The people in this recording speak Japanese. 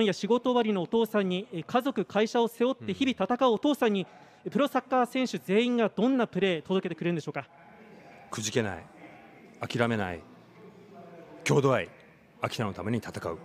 今夜仕事終わりのお父さんに家族、会社を背負って日々戦うお父さんに、プロサッカー選手全員がどんなプレー届けてくれるんでしょうかくじけない、諦めない、郷土愛、秋田のために戦う。